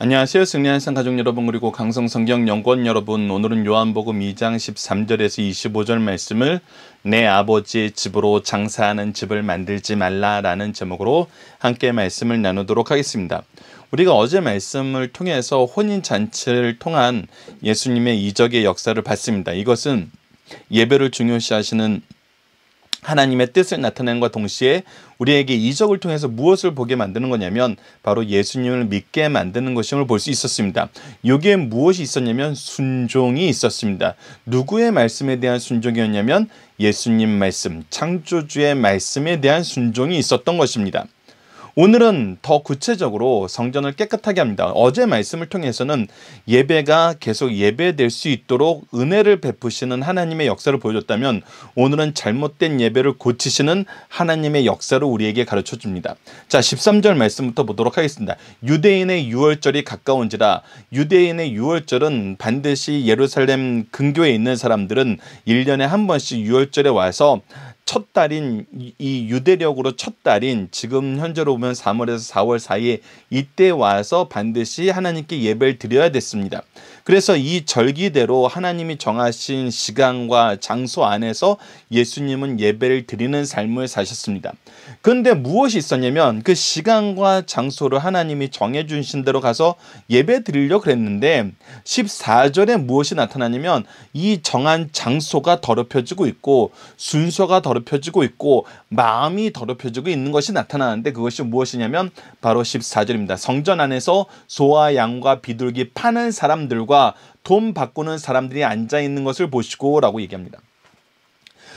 안녕하세요. 승리한 상 가족 여러분 그리고 강성성경연구원 여러분 오늘은 요한복음 2장 13절에서 25절 말씀을 내 아버지의 집으로 장사하는 집을 만들지 말라라는 제목으로 함께 말씀을 나누도록 하겠습니다. 우리가 어제 말씀을 통해서 혼인잔치를 통한 예수님의 이적의 역사를 봤습니다. 이것은 예배를 중요시하시는 하나님의 뜻을 나타낸과 동시에 우리에게 이적을 통해서 무엇을 보게 만드는 거냐면 바로 예수님을 믿게 만드는 것임을 볼 수 있었습니다. 여기에 무엇이 있었냐면 순종이 있었습니다. 누구의 말씀에 대한 순종이었냐면 예수님 말씀, 창조주의 말씀에 대한 순종이 있었던 것입니다. 오늘은 더 구체적으로 성전을 깨끗하게 합니다. 어제 말씀을 통해서는 예배가 계속 예배될 수 있도록 은혜를 베푸시는 하나님의 역사를 보여줬다면 오늘은 잘못된 예배를 고치시는 하나님의 역사를 우리에게 가르쳐 줍니다. 자, 13절 말씀부터 보도록 하겠습니다. 유대인의 유월절이 가까운지라 유대인의 유월절은 반드시 예루살렘 근교에 있는 사람들은 1년에 한 번씩 유월절에 와서 첫 달인 이 유대력으로 첫 달인 지금 현재로 보면 3월에서 4월 사이에 이때 와서 반드시 하나님께 예배를 드려야 됐습니다. 그래서 이 절기대로 하나님이 정하신 시간과 장소 안에서 예수님은 예배를 드리는 삶을 사셨습니다. 그런데 무엇이 있었냐면 그 시간과 장소를 하나님이 정해 주신 대로 가서 예배 드리려 고 그랬는데 14절에 무엇이 나타나냐면 이 정한 장소가 더럽혀지고 있고 순서가 더럽혀지고 있고 마음이 더럽혀지고 있는 것이 나타나는데 그것이 무엇이냐면 바로 14절입니다. 성전 안에서 소와 양과 비둘기 파는 사람들과 돈 바꾸는 사람들이 앉아 있는 것을 보시고라고 얘기합니다.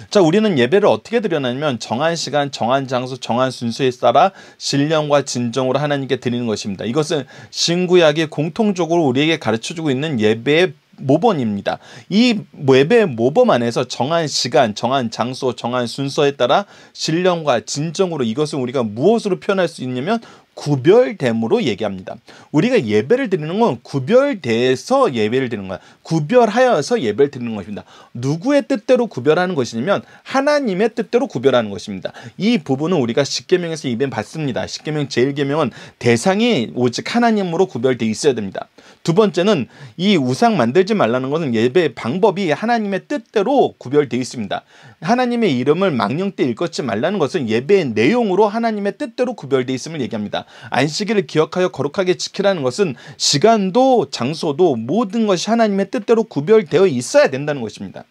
자, 우리는 예배를 어떻게 드려냐면 정한 시간, 정한 장소, 정한 순서에 따라 신령과 진정으로 하나님께 드리는 것입니다. 이것은 신구약이 공통적으로 우리에게 가르쳐주고 있는 예배의 모범입니다. 이 예배 모범 안에서 정한 시간, 정한 장소, 정한 순서에 따라 신령과 진정으로 이것을 우리가 무엇으로 표현할 수 있냐면 구별됨으로 얘기합니다. 우리가 예배를 드리는 건 구별돼서 예배를 드리는 거야. 구별하여서 예배를 드리는 것입니다. 누구의 뜻대로 구별하는 것이냐면 하나님의 뜻대로 구별하는 것입니다. 이 부분은 우리가 십계명에서 입에 받습니다. 십계명 제일계명은 대상이 오직 하나님으로 구별돼 있어야 됩니다. 두 번째는 이 우상 만들지 말라는 것은 예배 방법이 하나님의 뜻대로 구별되어 있습니다. 하나님의 이름을 망령때 읽었지 말라는 것은 예배의 내용으로 하나님의 뜻대로 구별되어 있음을 얘기합니다. 안식일을 기억하여 거룩하게 지키라는 것은 시간도 장소도 모든 것이 하나님의 뜻대로 구별되어 있어야 된다는 것입니다.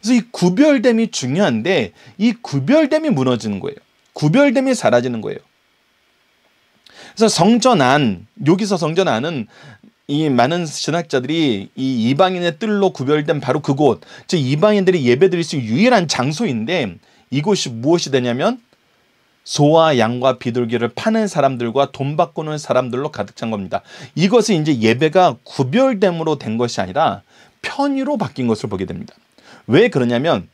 그래서 이 구별됨이 중요한데 이 구별됨이 무너지는 거예요. 구별됨이 사라지는 거예요. 그래서 성전 안 여기서 성전 안은 이 많은 신학자들이 이 이방인의 뜰로 구별된 바로 그곳 즉 이방인들이 예배드릴 수 있는 유일한 장소인데 이곳이 무엇이 되냐면 소와 양과 비둘기를 파는 사람들과 돈 바꾸는 사람들로 가득 찬 겁니다. 이것은 이제 예배가 구별됨으로 된 것이 아니라 편의로 바뀐 것을 보게 됩니다. 왜 그러냐면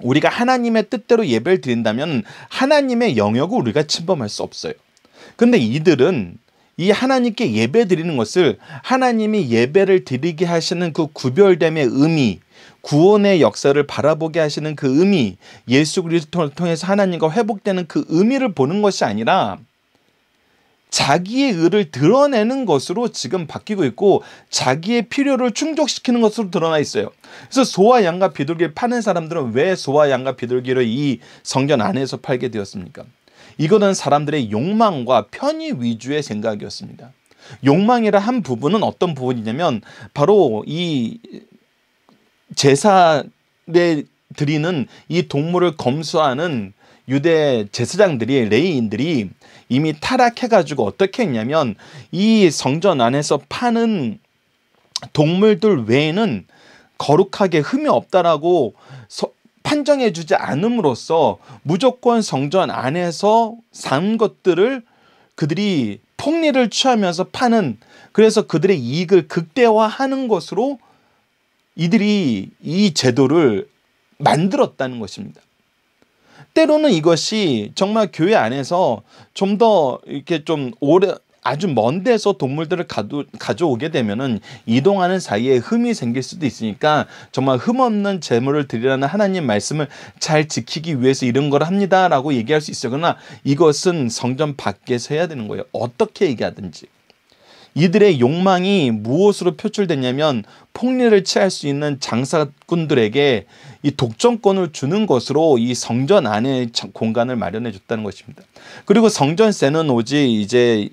우리가 하나님의 뜻대로 예배를 드린다면 하나님의 영역을 우리가 침범할 수 없어요. 근데 이들은 이 하나님께 예배 드리는 것을 하나님이 예배를 드리게 하시는 그 구별됨의 의미, 구원의 역사를 바라보게 하시는 그 의미, 예수 그리스도를 통해서 하나님과 회복되는 그 의미를 보는 것이 아니라 자기의 의를 드러내는 것으로 지금 바뀌고 있고 자기의 필요를 충족시키는 것으로 드러나 있어요. 그래서 소와 양과 비둘기를 파는 사람들은 왜 소와 양과 비둘기를 이 성전 안에서 팔게 되었습니까? 이거는 사람들의 욕망과 편의 위주의 생각이었습니다. 욕망이라 한 부분은 어떤 부분이냐면 바로 이 제사에 드리는 이 동물을 검수하는 유대 제사장들이 레이인들이 이미 타락해 가지고 어떻게 했냐면 이 성전 안에서 파는 동물들 외에는 거룩하게 흠이 없다라고 판정해 주지 않음으로써 무조건 성전 안에서 산 것들을 그들이 폭리를 취하면서 파는 그래서 그들의 이익을 극대화하는 것으로 이들이 이 제도를 만들었다는 것입니다. 때로는 이것이 정말 교회 안에서 좀 더 이렇게 좀 오래 아주 먼 데서 동물들을 가두, 가져오게 되면은 이동하는 사이에 흠이 생길 수도 있으니까 정말 흠 없는 재물을 드리라는 하나님 말씀을 잘 지키기 위해서 이런 걸 합니다라고 얘기할 수 있어요. 그러나 이것은 성전 밖에서 해야 되는 거예요. 어떻게 얘기하든지. 이들의 욕망이 무엇으로 표출됐냐면 폭리를 취할 수 있는 장사꾼들에게 이 독점권을 주는 것으로 이 성전 안에 공간을 마련해 줬다는 것입니다. 그리고 성전세는 오직 이제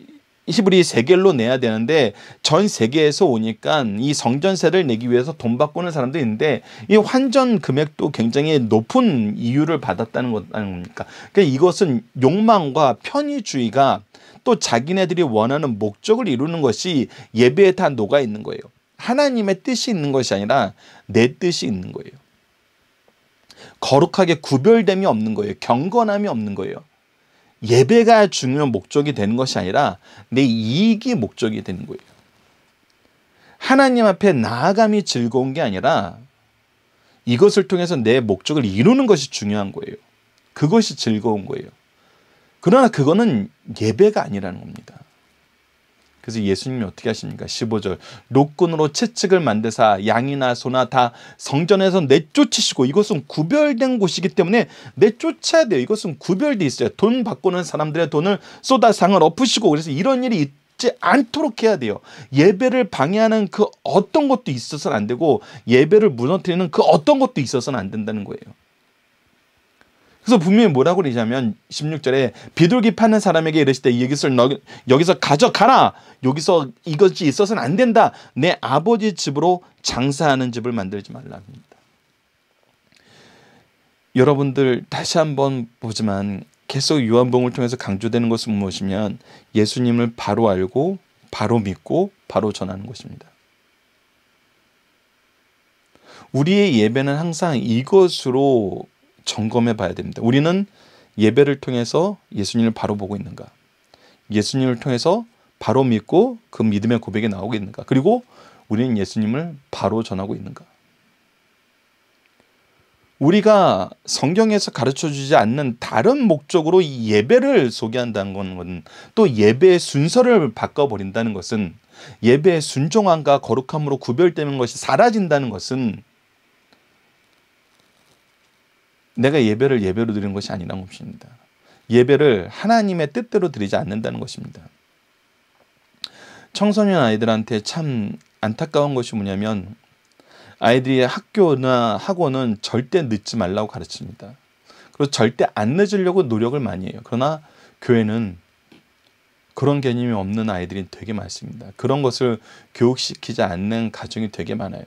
이십브이 세겔로 내야 되는데 전 세계에서 오니까 이 성전세를 내기 위해서 돈 바꾸는 사람도 있는데 이 환전 금액도 굉장히 높은 이유를 받았다는 것 아닙니까? 그러니까 이것은 욕망과 편의주의가 또 자기네들이 원하는 목적을 이루는 것이 예배에 다 녹아 있는 거예요. 하나님의 뜻이 있는 것이 아니라 내 뜻이 있는 거예요. 거룩하게 구별됨이 없는 거예요. 경건함이 없는 거예요. 예배가 중요한 목적이 되는 것이 아니라 내 이익이 목적이 되는 거예요. 하나님 앞에 나아감이 즐거운 게 아니라 이것을 통해서 내 목적을 이루는 것이 중요한 거예요. 그것이 즐거운 거예요. 그러나 그거는 예배가 아니라는 겁니다. 그래서 예수님이 어떻게 하십니까? 15절 로끈으로 채찍을 만드사 양이나 소나 다 성전에서 내쫓으시고 이것은 구별된 곳이기 때문에 내쫓아야 돼요. 이것은 구별돼 있어요. 돈 바꾸는 사람들의 돈을 쏟아 상을 엎으시고 그래서 이런 일이 있지 않도록 해야 돼요. 예배를 방해하는 그 어떤 것도 있어서는 안 되고 예배를 무너뜨리는 그 어떤 것도 있어서는 안 된다는 거예요. 그래서 분명히 뭐라고 그러냐면 16절에 비둘기 파는 사람에게 이르시되 여기서 여기서 가져가라 여기서 이것이 있어서는 안 된다 내 아버지 집으로 장사하는 집을 만들지 말라합니다 여러분들 다시 한번 보지만 계속 요한봉을 통해서 강조되는 것은 무엇이면 예수님을 바로 알고 바로 믿고 바로 전하는 것입니다. 우리의 예배는 항상 이것으로 점검해 봐야 됩니다. 우리는 예배를 통해서 예수님을 바로 보고 있는가? 예수님을 통해서 바로 믿고 그 믿음의 고백이 나오고 있는가? 그리고 우리는 예수님을 바로 전하고 있는가? 우리가 성경에서 가르쳐 주지 않는 다른 목적으로 예배를 소개한다는 것은 또 예배의 순서를 바꿔버린다는 것은 예배의 순종함과 거룩함으로 구별되는 것이 사라진다는 것은 내가 예배를 예배로 드리는 것이 아니란 것입니다. 예배를 하나님의 뜻대로 드리지 않는다는 것입니다. 청소년 아이들한테 참 안타까운 것이 뭐냐면 아이들이 학교나 학원은 절대 늦지 말라고 가르칩니다. 그리고 절대 안 늦으려고 노력을 많이 해요. 그러나 교회는 그런 개념이 없는 아이들이 되게 많습니다. 그런 것을 교육시키지 않는 가정이 되게 많아요.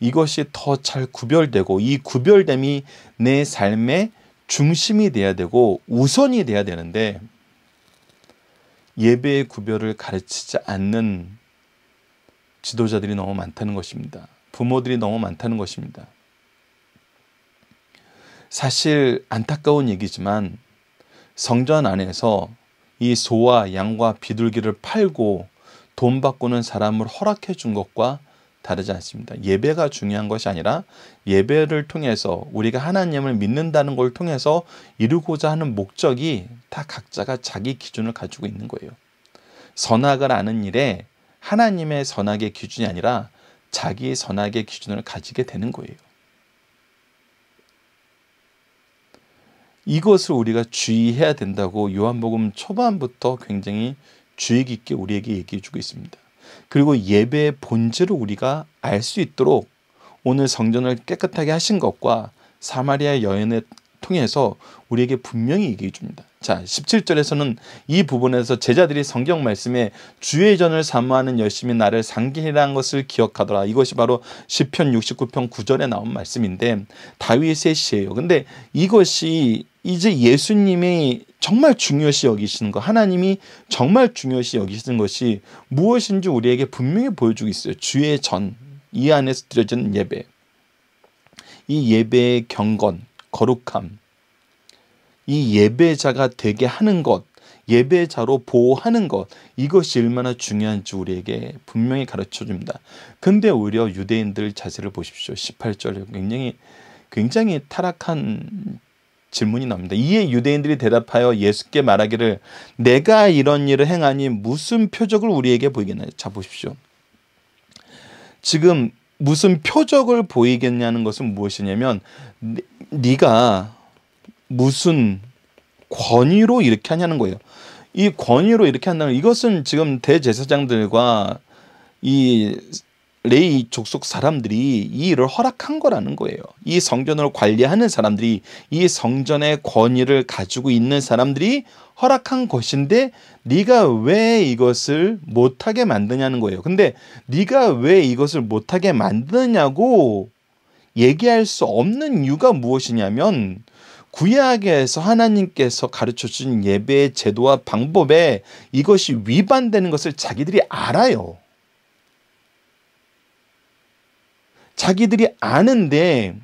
이것이 더 잘 구별되고 이 구별됨이 내 삶의 중심이 돼야 되고 우선이 돼야 되는데 예배의 구별을 가르치지 않는 지도자들이 너무 많다는 것입니다. 부모들이 너무 많다는 것입니다. 사실 안타까운 얘기지만 성전 안에서 이 소와 양과 비둘기를 팔고 돈 바꾸는 사람을 허락해 준 것과 다르지 않습니다. 예배가 중요한 것이 아니라 예배를 통해서 우리가 하나님을 믿는다는 걸 통해서 이루고자 하는 목적이 다 각자가 자기 기준을 가지고 있는 거예요. 선악을 아는 일에 하나님의 선악의 기준이 아니라 자기 선악의 기준을 가지게 되는 거예요. 이것을 우리가 주의해야 된다고 요한복음 초반부터 굉장히 주의 깊게 우리에게 얘기해 주고 있습니다. 그리고 예배의 본질을 우리가 알 수 있도록 오늘 성전을 깨끗하게 하신 것과 사마리아 여인의 통해서 우리에게 분명히 얘기해 줍니다. 자, 17절에서는 이 부분에서 제자들이 성경 말씀에 주의 전을 사모하는 열심히 나를 상기해라는 것을 기억하더라. 이것이 바로 시편 69편 9절에 나온 말씀인데 다윗의 시예요. 근데 이것이 이제 예수님이 정말 중요시 여기시는 것, 하나님이 정말 중요시 여기시는 것이 무엇인지 우리에게 분명히 보여주고 있어요. 주의 전, 이 안에서 드려지 예배. 이 예배의 경건, 거룩함, 이 예배자가 되게 하는 것, 예배자로 보호하는 것, 이것이 얼마나 중요한지 우리에게 분명히 가르쳐 줍니다. 근데 오히려 유대인들 자세를 보십시오. 18절에 굉장히, 굉장히 타락한 질문이 나옵니다. 이에 유대인들이 대답하여 예수께 말하기를 내가 이런 일을 행하니 무슨 표적을 우리에게 보이겠나요? 자 보십시오. 지금 무슨 표적을 보이겠냐는 것은 무엇이냐면 네가 무슨 권위로 이렇게 하냐는 거예요. 이 권위로 이렇게 한다는 이것은 지금 대제사장들과 이 레이 족속 사람들이 이 일을 허락한 거라는 거예요. 이 성전을 관리하는 사람들이 이 성전의 권위를 가지고 있는 사람들이 허락한 것인데 네가 왜 이것을 못하게 만드냐는 거예요. 근데 네가 왜 이것을 못하게 만드냐고 얘기할 수 없는 이유가 무엇이냐면 구약에서 하나님께서 가르쳐 준 예배의 제도와 방법에 이것이 위반되는 것을 자기들이 알아요. 자기들이 아는데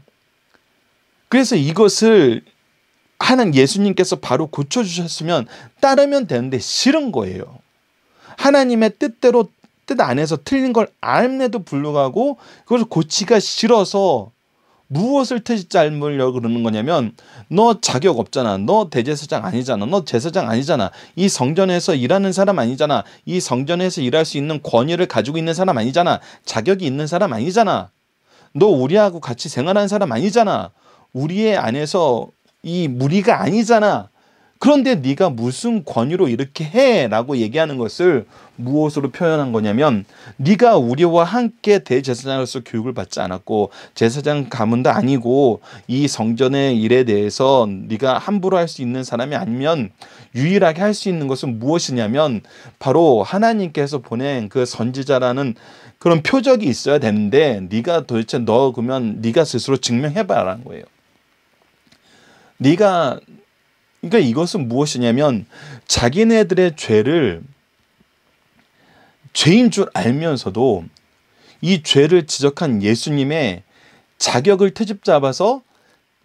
그래서 이것을 하나님 예수님께서 바로 고쳐주셨으면 따르면 되는데 싫은 거예요. 하나님의 뜻대로 뜻 안에서 틀린 걸 알면에도 불구하고 그것을 고치가 싫어서 무엇을 트짓물려 그러는 거냐면 너 자격 없잖아. 너 대제사장 아니잖아. 너 제사장 아니잖아. 이 성전에서 일하는 사람 아니잖아. 이 성전에서 일할 수 있는 권위를 가지고 있는 사람 아니잖아. 자격이 있는 사람 아니잖아. 너 우리하고 같이 생활한 사람 아니잖아. 우리의 안에서 이 무리가 아니잖아. 그런데 네가 무슨 권유로 이렇게 해라고 얘기하는 것을 무엇으로 표현한 거냐면 네가 우리와 함께 대제사장으로서 교육을 받지 않았고 제사장 가문도 아니고 이 성전의 일에 대해서 네가 함부로 할 수 있는 사람이 아니면 유일하게 할 수 있는 것은 무엇이냐면 바로 하나님께서 보낸 그 선지자라는 그런 표적이 있어야 되는데 네가 도대체 너 그러면 네가 스스로 증명해 봐라는 거예요. 네가 그러니까 이것은 무엇이냐면 자기네들의 죄를 죄인 줄 알면서도 이 죄를 지적한 예수님의 자격을 퇴집 잡아서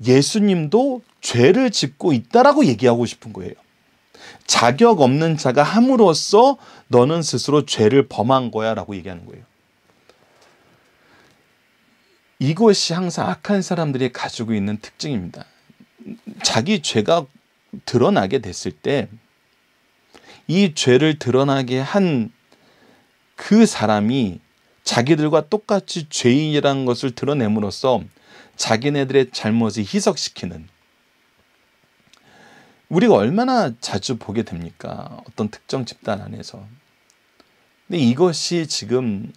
예수님도 죄를 짓고 있다라고 얘기하고 싶은 거예요. 자격 없는 자가 함으로써 너는 스스로 죄를 범한 거야 라고 얘기하는 거예요. 이것이 항상 악한 사람들이 가지고 있는 특징입니다. 자기 죄가 드러나게 됐을 때 이 죄를 드러나게 한 그 사람이 자기들과 똑같이 죄인이라는 것을 드러냄으로써 자기네들의 잘못을 희석시키는 우리가 얼마나 자주 보게 됩니까? 어떤 특정 집단 안에서. 근데 이것이 지금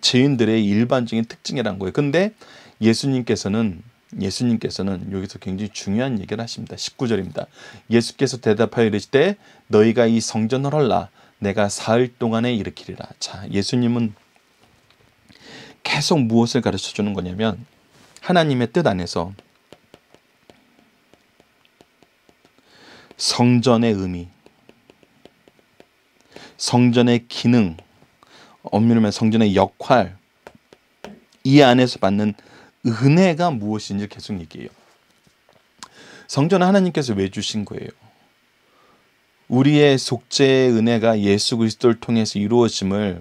죄인들의 일반적인 특징이란 거예요. 근데 예수님께서는 예수님께서는 여기서 굉장히 중요한 얘기를 하십니다. 19절입니다. 예수께서 대답하여 이르시되 너희가 이 성전을 헐라 내가 사흘 동안에 일으키리라. 자, 예수님은 계속 무엇을 가르쳐 주는 거냐면 하나님의 뜻 안에서 성전의 의미, 성전의 기능, 엄밀히 말하면 성전의 역할, 이 안에서 받는 은혜가 무엇인지 계속 얘기해요. 성전 하나님께서 왜 주신 거예요? 우리의 속죄의 은혜가 예수 그리스도를 통해서 이루어짐을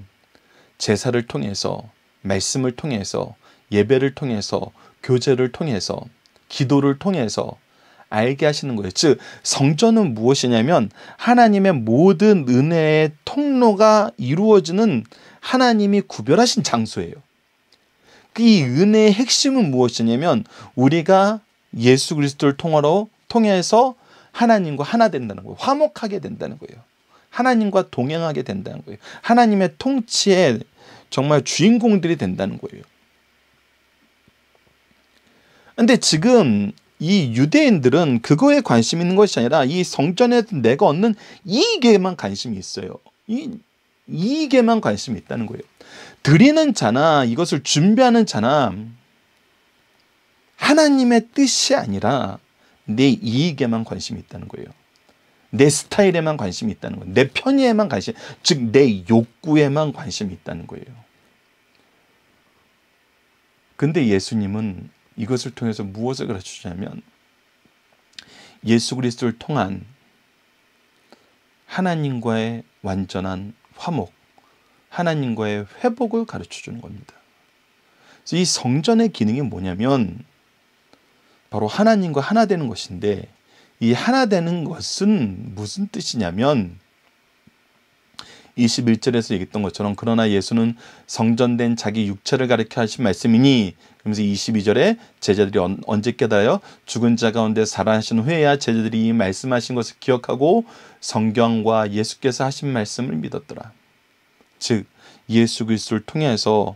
제사를 통해서 말씀을 통해서 예배를 통해서 교제를 통해서 기도를 통해서 알게 하시는 거예요. 즉 성전은 무엇이냐면 하나님의 모든 은혜의 통로가 이루어지는 하나님이 구별하신 장소예요. 이 은혜의 핵심은 무엇이냐면 우리가 예수 그리스도를 통하로 통해서 하나님과 하나 된다는 거예요. 화목하게 된다는 거예요. 하나님과 동행하게 된다는 거예요. 하나님의 통치에 정말 주인공들이 된다는 거예요. 근데 지금 이 유대인들은 그거에 관심 있는 것이 아니라 이 성전에 내가 얻는 이익에만 관심이 있어요. 이 이익에만 관심이 있다는 거예요. 드리는 자나 이것을 준비하는 자나 하나님의 뜻이 아니라 내 이익에만 관심이 있다는 거예요. 내 스타일에만 관심이 있다는 거예요. 내 편의에만 관심, 즉 내 욕구에만 관심이 있다는 거예요. 근데 예수님은 이것을 통해서 무엇을 가르쳐주냐면 예수 그리스도를 통한 하나님과의 완전한 화목, 하나님과의 회복을 가르쳐 주는 겁니다. 이 성전의 기능이 뭐냐면 바로 하나님과 하나 되는 것인데 이 하나 되는 것은 무슨 뜻이냐면 21절에서 얘기했던 것처럼 그러나 예수는 성전된 자기 육체를 가리켜 하신 말씀이니 그러면서 22절에 제자들이 언제 깨달아요? 죽은 자 가운데 살아나신 후에야 제자들이 말씀하신 것을 기억하고 성경과 예수께서 하신 말씀을 믿었더라. 즉 예수 그리스도를 통해서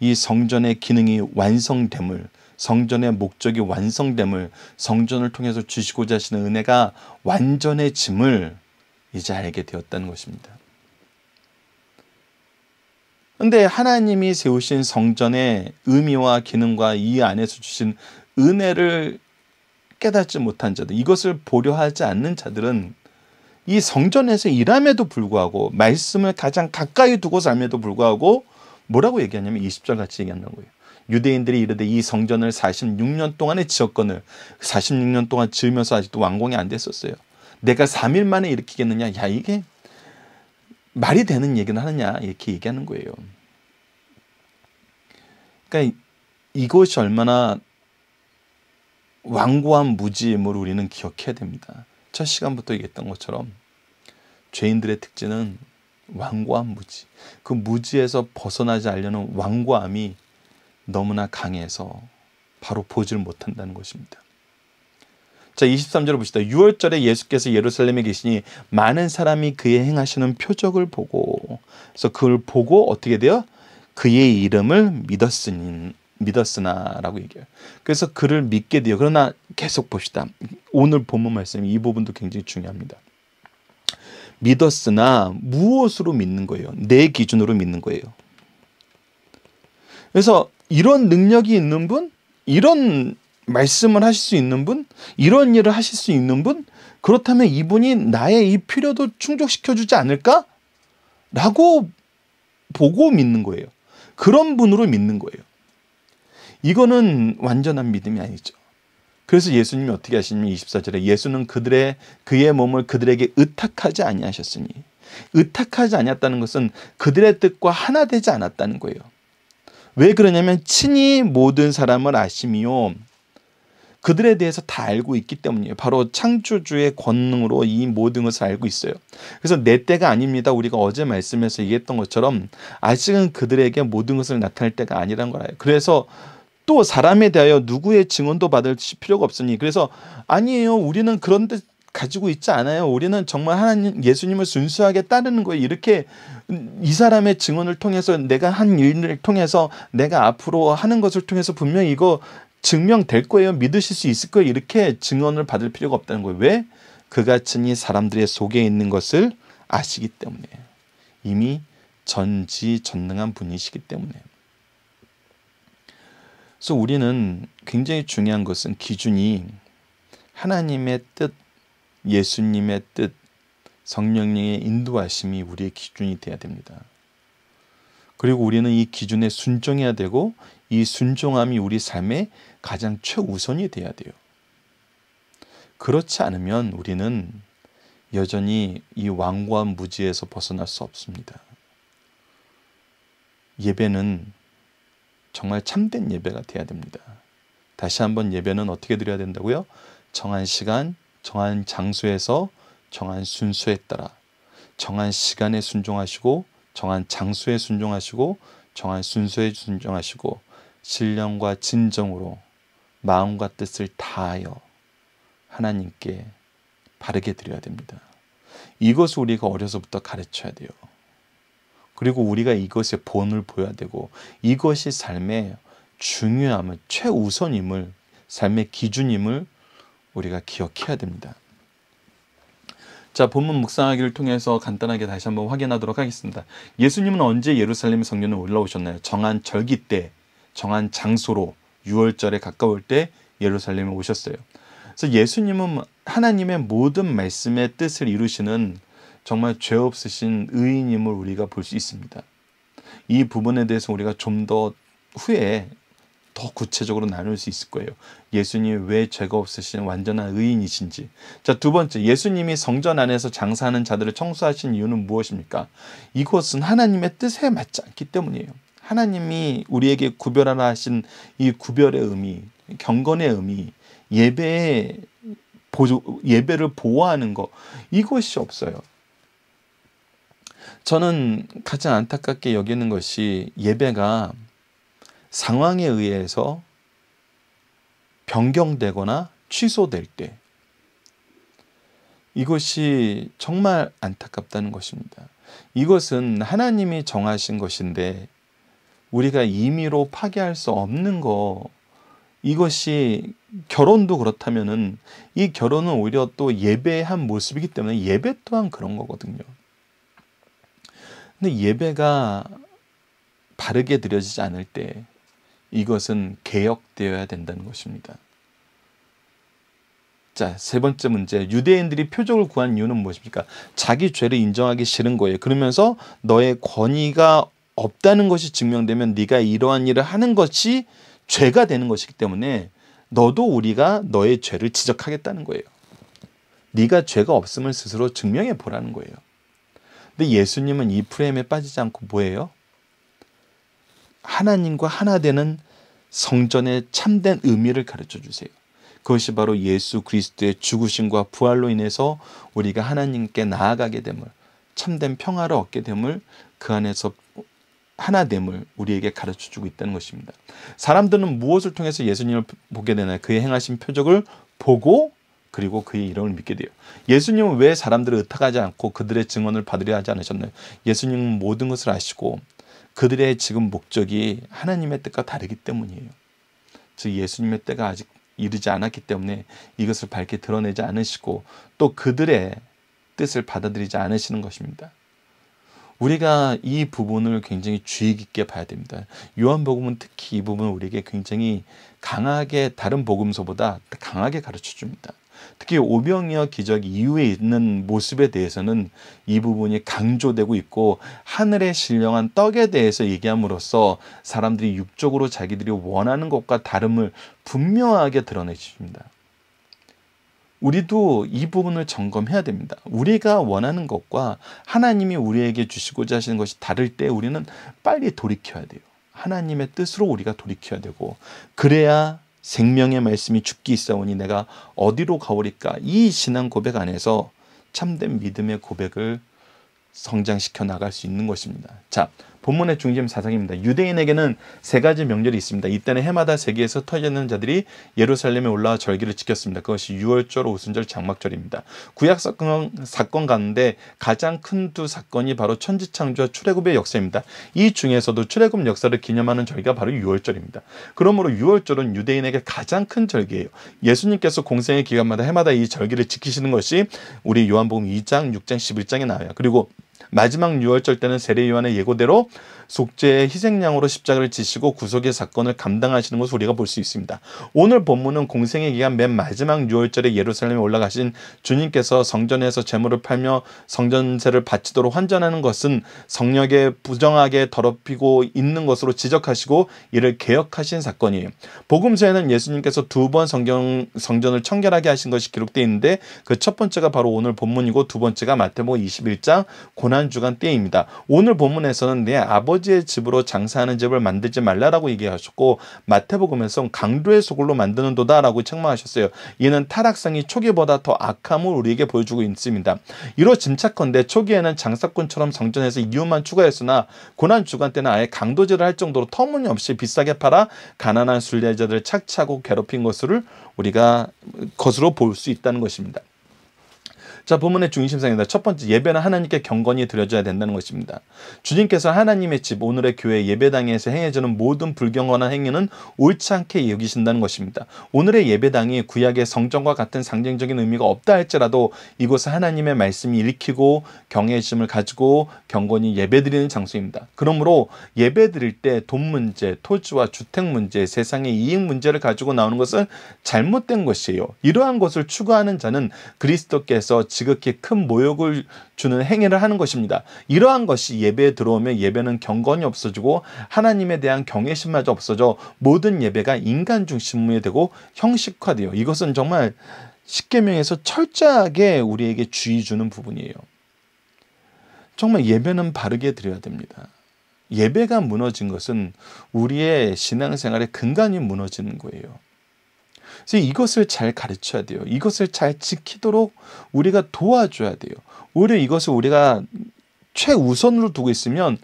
이 성전의 기능이 완성됨을 성전의 목적이 완성됨을 성전을 통해서 주시고자 하시는 은혜가 완전해짐을 이제 알게 되었다는 것입니다. 근데 하나님이 세우신 성전의 의미와 기능과 이 안에서 주신 은혜를 깨닫지 못한 자들, 이것을 보려 하지 않는 자들은 이 성전에서 일함에도 불구하고 말씀을 가장 가까이 두고 삶에도 불구하고 뭐라고 얘기하냐면 20절 같이 얘기하는 거예요. 유대인들이 이르되 이 성전을 46년 동안의 지었건을 46년 동안 지으면서 아직도 완공이 안 됐었어요. 내가 3일 만에 일으키겠느냐? 야 이게 말이 되는 얘기는 하느냐? 이렇게 얘기하는 거예요. 그러니까 이것이 얼마나 완고한 무지임을 우리는 기억해야 됩니다. 첫 시간부터 얘기했던 것처럼 죄인들의 특징은 완고한 무지. 그 무지에서 벗어나지 않려는 완고함이 너무나 강해서 바로 보질 못한다는 것입니다. 자, 23절을 봅시다. 6월절에 예수께서 예루살렘에 계시니 많은 사람이 그의 행하시는 표적을 보고 그래서 그걸 보고 어떻게 돼요? 그의 이름을 믿었으니 믿었으나라고 얘기해요. 그래서 그를 믿게 돼요. 그러나 계속 봅시다. 오늘 본문 말씀 이 부분도 굉장히 중요합니다. 믿었으나 무엇으로 믿는 거예요? 내 기준으로 믿는 거예요. 그래서 이런 능력이 있는 분, 이런 말씀을 하실 수 있는 분, 이런 일을 하실 수 있는 분, 그렇다면 이분이 나의 이 필요도 충족시켜주지 않을까? 라고 보고 믿는 거예요. 그런 분으로 믿는 거예요. 이거는 완전한 믿음이 아니죠. 그래서 예수님이 어떻게 하시냐면 24절에 예수는 그들의 그의 몸을 그들에게 의탁하지 아니하셨으니 의탁하지 아니었다는 것은 그들의 뜻과 하나 되지 않았다는 거예요. 왜 그러냐면 친히 모든 사람을 아심이요 그들에 대해서 다 알고 있기 때문이에요. 바로 창조주의 권능으로 이 모든 것을 알고 있어요. 그래서 내 때가 아닙니다. 우리가 어제 말씀에서 얘기했던 것처럼 아직은 그들에게 모든 것을 나타낼 때가 아니란 거예요. 그래서 또 사람에 대하여 누구의 증언도 받을 필요가 없으니 그래서 아니에요. 우리는 그런 데 가지고 있지 않아요. 우리는 정말 하나님 예수님을 순수하게 따르는 거예요. 이렇게 이 사람의 증언을 통해서 내가 한 일을 통해서 내가 앞으로 하는 것을 통해서 분명히 이거 증명될 거예요. 믿으실 수 있을 거예요. 이렇게 증언을 받을 필요가 없다는 거예요. 왜? 그같으니 사람들의 속에 있는 것을 아시기 때문에 이미 전지전능한 분이시기 때문에 그래서 우리는 굉장히 중요한 것은 기준이 하나님의 뜻, 예수님의 뜻, 성령님의 인도하심이 우리의 기준이 돼야 됩니다. 그리고 우리는 이 기준에 순종해야 되고 이 순종함이 우리 삶의 가장 최우선이 돼야 돼요. 그렇지 않으면 우리는 여전히 이 왕과 무지에서 벗어날 수 없습니다. 예배는 정말 참된 예배가 돼야 됩니다. 다시 한번 예배는 어떻게 드려야 된다고요? 정한 시간, 정한 장소에서 정한 순서에 따라 정한 시간에 순종하시고 정한 장소에 순종하시고 정한 순서에 순종하시고 신령과 진정으로 마음과 뜻을 다하여 하나님께 바르게 드려야 됩니다. 이것을 우리가 어려서부터 가르쳐야 돼요. 그리고 우리가 이것의 본을 보여야 되고 이것이 삶의 중요함을 최우선임을 삶의 기준임을 우리가 기억해야 됩니다. 자, 본문 묵상하기를 통해서 간단하게 다시 한번 확인하도록 하겠습니다. 예수님은 언제 예루살렘 성전에 올라오셨나요? 정한 절기 때, 정한 장소로 6월절에 가까울 때 예루살렘에 오셨어요. 그래서 예수님은 하나님의 모든 말씀의 뜻을 이루시는 정말 죄 없으신 의인임을 우리가 볼 수 있습니다. 이 부분에 대해서 우리가 좀 더 후에 더 구체적으로 나눌 수 있을 거예요. 예수님이 왜 죄가 없으신 완전한 의인이신지. 자, 두 번째, 예수님이 성전 안에서 장사하는 자들을 청소하신 이유는 무엇입니까? 이곳은 하나님의 뜻에 맞지 않기 때문이에요. 하나님이 우리에게 구별하라 하신 이 구별의 의미, 경건의 의미, 예배의 보조, 예배를 보호하는 것, 이것이 없어요. 저는 가장 안타깝게 여기는 것이 예배가 상황에 의해서 변경되거나 취소될 때 이것이 정말 안타깝다는 것입니다. 이것은 하나님이 정하신 것인데 우리가 임의로 파괴할 수 없는 거 이것이 결혼도 그렇다면이 결혼은 오히려 또 예배한 모습이기 때문에 예배 또한 그런 거거든요. 근데 예배가 바르게 드려지지 않을 때 이것은 개혁되어야 된다는 것입니다. 자, 세 번째 문제. 유대인들이 표적을 구한 이유는 무엇입니까? 자기 죄를 인정하기 싫은 거예요. 그러면서 너의 권위가 없다는 것이 증명되면 네가 이러한 일을 하는 것이 죄가 되는 것이기 때문에 너도 우리가 너의 죄를 지적하겠다는 거예요. 네가 죄가 없음을 스스로 증명해 보라는 거예요. 근데 예수님은 이 프레임에 빠지지 않고 뭐예요? 하나님과 하나 되는 성전의 참된 의미를 가르쳐 주세요. 그것이 바로 예수 그리스도의 죽으심과 부활로 인해서 우리가 하나님께 나아가게 됨을 참된 평화를 얻게 됨을 그 안에서 하나 됨을 우리에게 가르쳐 주고 있다는 것입니다. 사람들은 무엇을 통해서 예수님을 보게 되나요? 그의 행하신 표적을 보고 그리고 그의 이름을 믿게 돼요. 예수님은 왜 사람들을 의탁하지 않고 그들의 증언을 받으려 하지 않으셨나요? 예수님은 모든 것을 아시고 그들의 지금 목적이 하나님의 뜻과 다르기 때문이에요. 즉 예수님의 때가 아직 이르지 않았기 때문에 이것을 밝게 드러내지 않으시고 또 그들의 뜻을 받아들이지 않으시는 것입니다. 우리가 이 부분을 굉장히 주의 깊게 봐야 됩니다. 요한복음은 특히 이 부분을 우리에게 굉장히 강하게 다른 복음서보다 강하게 가르쳐 줍니다. 특히 오병이어 기적 이후에 있는 모습에 대해서는 이 부분이 강조되고 있고 하늘에 신령한 떡에 대해서 얘기함으로써 사람들이 육적으로 자기들이 원하는 것과 다름을 분명하게 드러내십니다 우리도 이 부분을 점검해야 됩니다. 우리가 원하는 것과 하나님이 우리에게 주시고자 하시는 것이 다를 때 우리는 빨리 돌이켜야 돼요. 하나님의 뜻으로 우리가 돌이켜야 되고 그래야 생명의 말씀이 죽기 있어오니 내가 어디로 가오리까 이 신앙 고백 안에서 참된 믿음의 고백을 성장시켜 나갈 수 있는 것입니다. 자, 본문의 중심 사상입니다. 유대인에게는 세 가지 명절이 있습니다. 이때는 해마다 세계에서 터지는 자들이 예루살렘에 올라와 절기를 지켰습니다. 그것이 6월절, 오순절, 장막절입니다. 구약 사건, 사건 가운데 가장 큰 두 사건이 바로 천지창조와 출애굽의 역사입니다. 이 중에서도 출애굽 역사를 기념하는 절기가 바로 6월절입니다. 그러므로 6월절은 유대인에게 가장 큰 절기예요. 예수님께서 공생의 기간마다 해마다 이 절기를 지키시는 것이 우리 요한복음 2장, 6장, 11장에 나와요. 그리고 마지막 6월절 때는 세례 요한의 예고대로 속죄의 희생양으로 십자가를 지시고 구속의 사건을 감당하시는 것을 우리가 볼 수 있습니다. 오늘 본문은 공생의 기간 맨 마지막 6월절에 예루살렘에 올라가신 주님께서 성전에서 재물을 팔며 성전세를 바치도록 환전하는 것은 성역에 부정하게 더럽히고 있는 것으로 지적하시고 이를 개혁하신 사건이에요. 복음서에는 예수님께서 두번 성경 성전을 청결하게 하신 것이 기록되어 있는데 그 첫 번째가 바로 오늘 본문이고 두 번째가 마태복음 21장 고난 주간 때입니다. 오늘 본문에서는 내 아버지 아버지의 집으로 장사하는 집을 만들지 말라라고 얘기하셨고 마태복음에서 강도의 소굴로 만드는 도다라고 책망하셨어요. 이는 타락성이 초기보다 더 악함을 우리에게 보여주고 있습니다. 이로 짐작컨대 초기에는 장사꾼처럼 정전해서 이유만 추가했으나 고난 주간 때는 아예 강도질을 할 정도로 터무니없이 비싸게 팔아 가난한 순례자들을 착취하고 괴롭힌 것을 우리가 것으로 볼 수 있다는 것입니다. 자, 본문의 중심상입니다. 첫 번째, 예배는 하나님께 경건히 드려져야 된다는 것입니다. 주님께서 하나님의 집, 오늘의 교회 예배당에서 행해지는 모든 불경건한 행위는 옳지 않게 여기신다는 것입니다. 오늘의 예배당이 구약의 성전과 같은 상징적인 의미가 없다 할지라도 이곳은 하나님의 말씀이 일으키고 경외심을 가지고 경건히 예배드리는 장소입니다. 그러므로 예배드릴 때 돈 문제, 토지와 주택 문제, 세상의 이익 문제를 가지고 나오는 것은 잘못된 것이에요. 이러한 것을 추구하는 자는 그리스도께서 지극히 큰 모욕을 주는 행위를 하는 것입니다. 이러한 것이 예배에 들어오면 예배는 경건이 없어지고 하나님에 대한 경외심마저 없어져 모든 예배가 인간 중심이 되고 형식화돼요. 이것은 정말 십계명에서 철저하게 우리에게 주의 주는 부분이에요. 정말 예배는 바르게 드려야 됩니다. 예배가 무너진 것은 우리의 신앙생활의 근간이 무너지는 거예요. 그래서 이것을 잘 가르쳐야 돼요. 이것을 잘 지키도록 우리가 도와줘야 돼요. 오히려 이것을 우리가 최우선으로 두고 있으면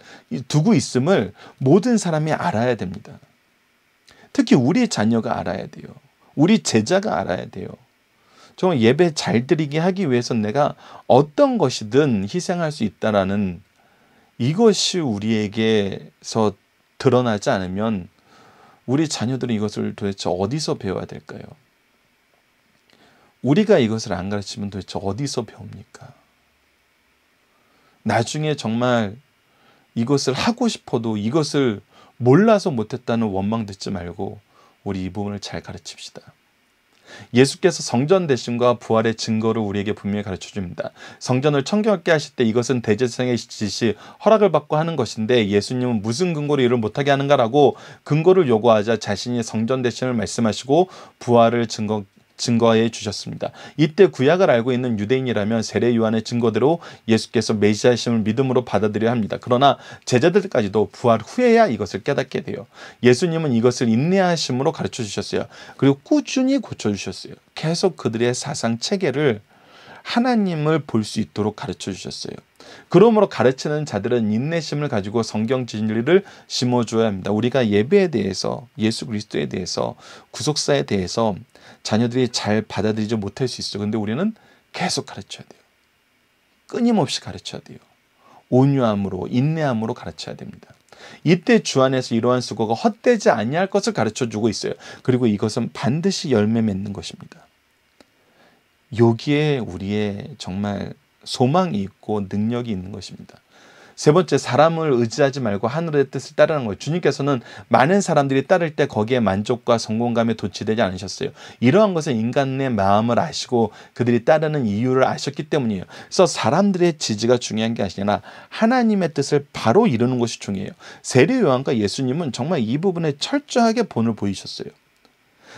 두고 있음을 모든 사람이 알아야 됩니다. 특히 우리 자녀가 알아야 돼요. 우리 제자가 알아야 돼요. 정말 예배 잘 드리게 하기 위해서 내가 어떤 것이든 희생할 수 있다라는 이것이 우리에게서 드러나지 않으면 우리 자녀들은 이것을 도대체 어디서 배워야 될까요? 우리가 이것을 안 가르치면 도대체 어디서 배웁니까? 나중에 정말 이것을 하고 싶어도 이것을 몰라서 못했다는 원망 듣지 말고 우리 이 부분을 잘 가르칩시다. 예수께서 성전 대신과 부활의 증거를 우리에게 분명히 가르쳐줍니다. 성전을 청결하게 하실 때 이것은 대제사장의 지시 허락을 받고 하는 것인데 예수님은 무슨 근거로 이를 못하게 하는가라고 근거를 요구하자 자신이 성전 대신을 말씀하시고 부활을 증거 증거해 주셨습니다. 이때 구약을 알고 있는 유대인이라면 세례 요한의 증거대로 예수께서 메시아심을 믿음으로 받아들여야 합니다. 그러나 제자들까지도 부활 후에야 이것을 깨닫게 돼요. 예수님은 이것을 인내하심으로 가르쳐 주셨어요. 그리고 꾸준히 고쳐 주셨어요. 계속 그들의 사상 체계를 하나님을 볼 수 있도록 가르쳐 주셨어요. 그러므로 가르치는 자들은 인내심을 가지고 성경 진리를 심어줘야 합니다. 우리가 예배에 대해서 예수 그리스도에 대해서 구속사에 대해서 자녀들이 잘 받아들이지 못할 수 있어요. 근데 우리는 계속 가르쳐야 돼요. 끊임없이 가르쳐야 돼요. 온유함으로 인내함으로 가르쳐야 됩니다. 이때 주 안에서 이러한 수고가 헛되지 아니할 것을 가르쳐주고 있어요. 그리고 이것은 반드시 열매 맺는 것입니다. 여기에 우리의 정말 소망이 있고 능력이 있는 것입니다. 세 번째 사람을 의지하지 말고 하늘의 뜻을 따르는 거예요. 주님께서는 많은 사람들이 따를 때 거기에 만족과 성공감에 도취되지 않으셨어요. 이러한 것은 인간의 마음을 아시고 그들이 따르는 이유를 아셨기 때문이에요. 그래서 사람들의 지지가 중요한 게 아니라 하나님의 뜻을 바로 이루는 것이 중요해요. 세례 요한과 예수님은 정말 이 부분에 철저하게 본을 보이셨어요.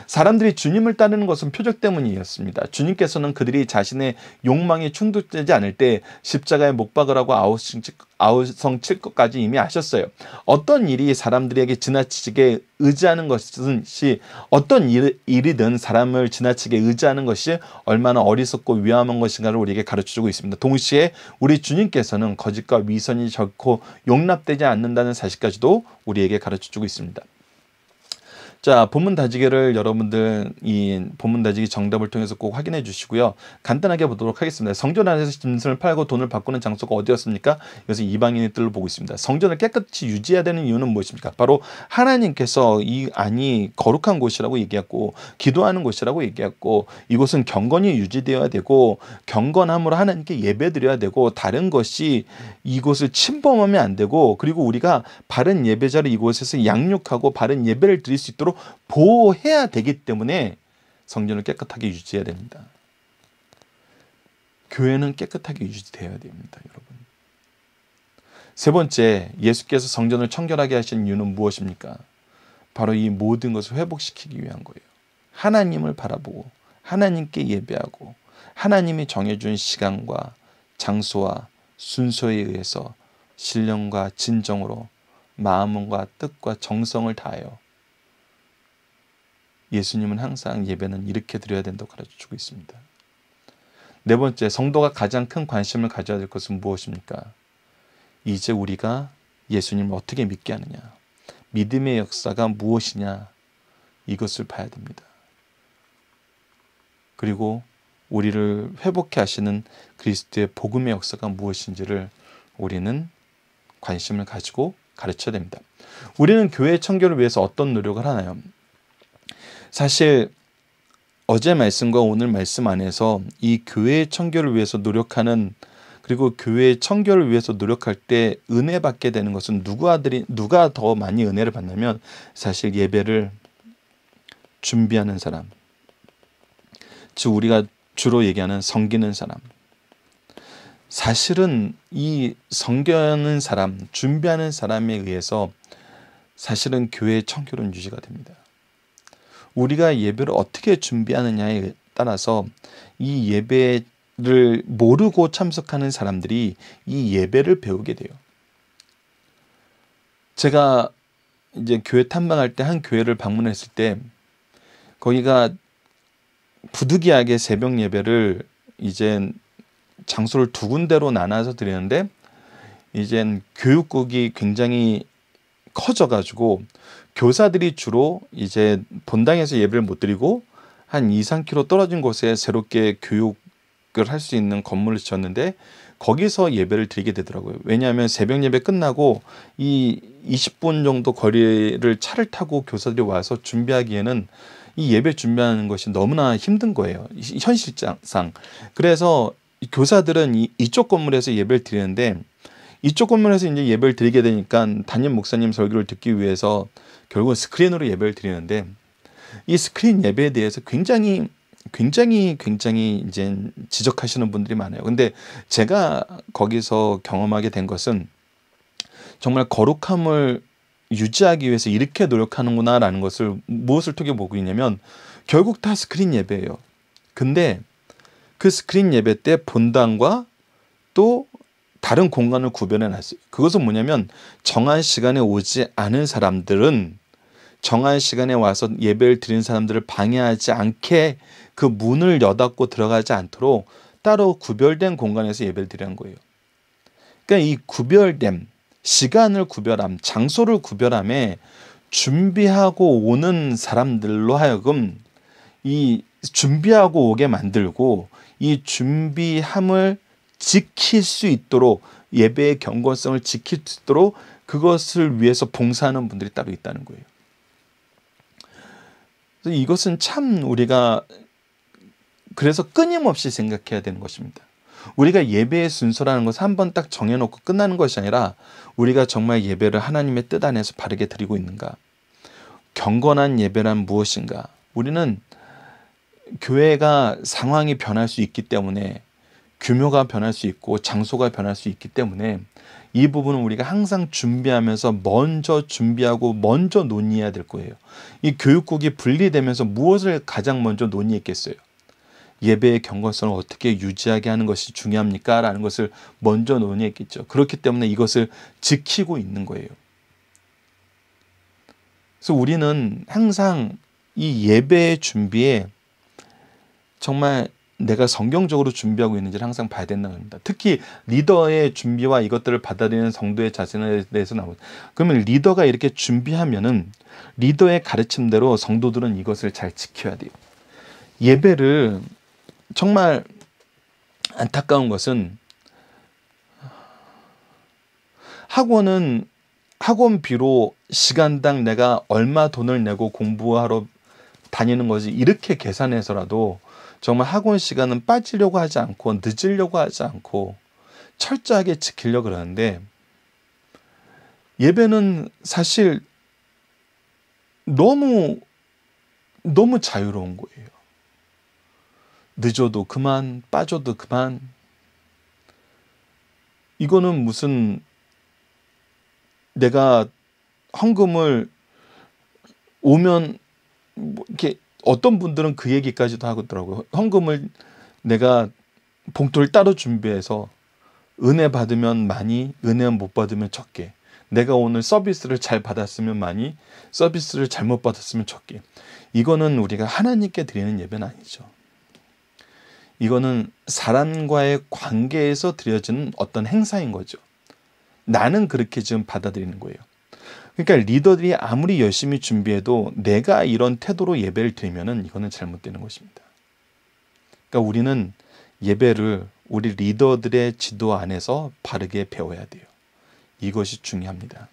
사람들이 주님을 따르는 것은 표적 때문이었습니다. 주님께서는 그들이 자신의 욕망이 충족되지 않을 때 십자가에 못 박으라고 아우성, 아우성 칠 것까지 이미 아셨어요. 어떤 일이 사람들에게 지나치게 의지하는 것이 어떤 일, 이든 사람을 지나치게 의지하는 것이 얼마나 어리석고 위험한 것인가를 우리에게 가르쳐주고 있습니다. 동시에 우리 주님께서는 거짓과 위선이 적고 용납되지 않는다는 사실까지도 우리에게 가르쳐주고 있습니다. 자, 본문 다지기를 여러분들 이 본문 다지기 정답을 통해서 꼭 확인해 주시고요. 간단하게 보도록 하겠습니다. 성전 안에서 짐승을 팔고 돈을 바꾸는 장소가 어디였습니까? 여기서 이방인의 로 보고 있습니다. 성전을 깨끗이 유지해야 되는 이유는 무엇입니까? 바로 하나님께서 이 안이 거룩한 곳이라고 얘기했고 기도하는 곳이라고 얘기했고 이곳은 경건이 유지되어야 되고 경건함으로 하나님께 예배드려야 되고 다른 것이 이곳을 침범하면 안 되고 그리고 우리가 바른 예배자를 이곳에서 양육하고 바른 예배를 드릴 수 있도록 기으로 보호해야 되기 때문에 성전을 깨끗하게 유지해야 됩니다. 교회는 깨끗하게 유지되어야 됩니다, 여러분. 세 번째, 예수께서 성전을 청결하게 하신 이유는 무엇입니까? 바로 이 모든 것을 회복시키기 위한 거예요. 하나님을 바라보고 하나님께 예배하고 하나님이 정해준 시간과 장소와 순서에 의해서 신령과 진정으로 마음과 뜻과 정성을 다하여 예수님은 항상 예배는 이렇게 드려야 된다고 가르쳐주고 있습니다. 네 번째, 성도가 가장 큰 관심을 가져야 될 것은 무엇입니까? 이제 우리가 예수님을 어떻게 믿게 하느냐, 믿음의 역사가 무엇이냐, 이것을 봐야 됩니다. 그리고 우리를 회복케 하시는 그리스도의 복음의 역사가 무엇인지를 우리는 관심을 가지고 가르쳐야 됩니다. 우리는 교회 청결을 위해서 어떤 노력을 하나요? 사실 어제 말씀과 오늘 말씀 안에서 이 교회의 청결을 위해서 노력하는 그리고 교회의 청결을 위해서 노력할 때 은혜 받게 되는 것은 누구아들이 누가 더 많이 은혜를 받냐면 사실 예배를 준비하는 사람 즉 우리가 주로 얘기하는 성기는 사람 사실은 이 섬겨는 사람 준비하는 사람에 의해서 사실은 교회의 청결은 유지가 됩니다. 우리가 예배를 어떻게 준비하느냐에 따라서 이 예배를 모르고 참석하는 사람들이 이 예배를 배우게 돼요. 제가 이제 교회 탐방할 때 한 교회를 방문했을 때 거기가 부득이하게 새벽 예배를 이제 장소를 두 군데로 나눠서 드리는데 이젠 교육국이 굉장히 커져가지고 교사들이 주로 이제 본당에서 예배를 못 드리고 한 2, 3km 떨어진 곳에 새롭게 교육을 할 수 있는 건물을 지었는데 거기서 예배를 드리게 되더라고요. 왜냐하면 새벽 예배 끝나고 이 20분 정도 거리를 차를 타고 교사들이 와서 준비하기에는 이 예배 준비하는 것이 너무나 힘든 거예요. 현실상. 그래서 교사들은 이, 이쪽 건물에서 예배를 드리는데 이쪽 건물에서 이제 예배를 드리게 되니까 담임 목사님 설교를 듣기 위해서 결국은 스크린으로 예배를 드리는데 이 스크린 예배에 대해서 굉장히 굉장히 굉장히 이제 지적하시는 분들이 많아요. 근데 제가 거기서 경험하게 된 것은 정말 거룩함을 유지하기 위해서 이렇게 노력하는구나라는 것을 무엇을 통해 보고 있냐면 결국 다 스크린 예배예요. 근데 그 스크린 예배 때 본당과 또 다른 공간을 구별해 놨어요. 그것은 뭐냐면 정한 시간에 오지 않은 사람들은 정한 시간에 와서 예배를 드리는 사람들을 방해하지 않게 그 문을 여닫고 들어가지 않도록 따로 구별된 공간에서 예배를 드리는 거예요. 그러니까 이 구별됨, 시간을 구별함, 장소를 구별함에 준비하고 오는 사람들로 하여금 이 준비하고 오게 만들고 이 준비함을 지킬 수 있도록 예배의 경건성을 지킬 수 있도록 그것을 위해서 봉사하는 분들이 따로 있다는 거예요. 이것은 참 우리가 그래서 끊임없이 생각해야 되는 것입니다. 우리가 예배의 순서라는 것을 한번딱 정해놓고 끝나는 것이 아니라 우리가 정말 예배를 하나님의 뜻 안에서 바르게 드리고 있는가? 경건한 예배란 무엇인가? 우리는 교회가 상황이 변할 수 있기 때문에 규모가 변할 수 있고 장소가 변할 수 있기 때문에 이 부분은 우리가 항상 준비하면서 먼저 준비하고 먼저 논의해야 될 거예요. 이 교육국이 분리되면서 무엇을 가장 먼저 논의했겠어요? 예배의 경건성을 어떻게 유지하게 하는 것이 중요합니까? 라는 것을 먼저 논의했겠죠. 그렇기 때문에 이것을 지키고 있는 거예요. 그래서 우리는 항상 이 예배의 준비에 정말 내가 성경적으로 준비하고 있는지를 항상 봐야 된다는 겁니다. 특히 리더의 준비와 이것들을 받아들이는 성도의 자신에 대해서 나오죠. 그러면 리더가 이렇게 준비하면은 리더의 가르침대로 성도들은 이것을 잘 지켜야 돼요. 예배를 정말 안타까운 것은 학원은 학원비로 시간당 내가 얼마 돈을 내고 공부하러 다니는 거지 이렇게 계산해서라도 정말 학원 시간은 빠지려고 하지 않고 늦으려고 하지 않고 철저하게 지키려고 그러는데 예배는 사실 너무 너무 자유로운 거예요. 늦어도 그만, 빠져도 그만. 이거는 무슨 내가 헌금을 오면 뭐 이렇게 어떤 분들은 그 얘기까지도 하더라고요. 헌금을 내가 봉투를 따로 준비해서 은혜 받으면 많이, 은혜 못 받으면 적게. 내가 오늘 서비스를 잘 받았으면 많이, 서비스를 잘못 받았으면 적게. 이거는 우리가 하나님께 드리는 예배는 아니죠. 이거는 사람과의 관계에서 드려지는 어떤 행사인 거죠. 나는 그렇게 지금 받아들이는 거예요. 그러니까 리더들이 아무리 열심히 준비해도 내가 이런 태도로 예배를 드리면은 이거는 잘못되는 것입니다. 그러니까 우리는 예배를 우리 리더들의 지도 안에서 바르게 배워야 돼요. 이것이 중요합니다.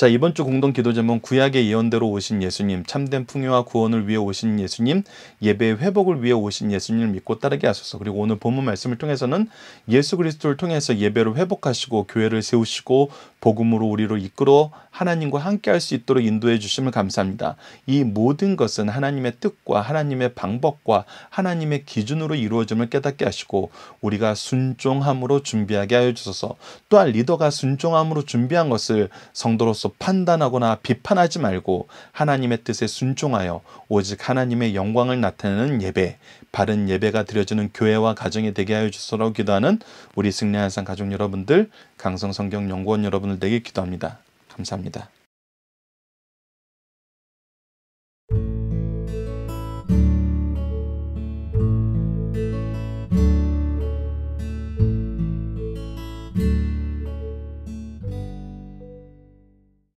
자 이번 주 공동 기도 제목 구약의 예언대로 오신 예수님 참된 풍요와 구원을 위해 오신 예수님 예배 회복을 위해 오신 예수님을 믿고 따르게 하소서 그리고 오늘 본문 말씀을 통해서는 예수 그리스도를 통해서 예배를 회복하시고 교회를 세우시고 복음으로 우리를 이끌어 하나님과 함께 할 수 있도록 인도해 주심을 감사합니다. 이 모든 것은 하나님의 뜻과 하나님의 방법과 하나님의 기준으로 이루어짐을 깨닫게 하시고 우리가 순종함으로 준비하게 하여 주소서 또한 리더가 순종함으로 준비한 것을 성도로서 판단하거나 비판하지 말고 하나님의 뜻에 순종하여 오직 하나님의 영광을 나타내는 예배, 바른 예배가 드려지는 교회와 가정이 되게 하여 주소라고 기도하는 우리 승리한 상 가족 여러분들, 강성성경연구원 여러분을 되게 기도합니다. 감사합니다.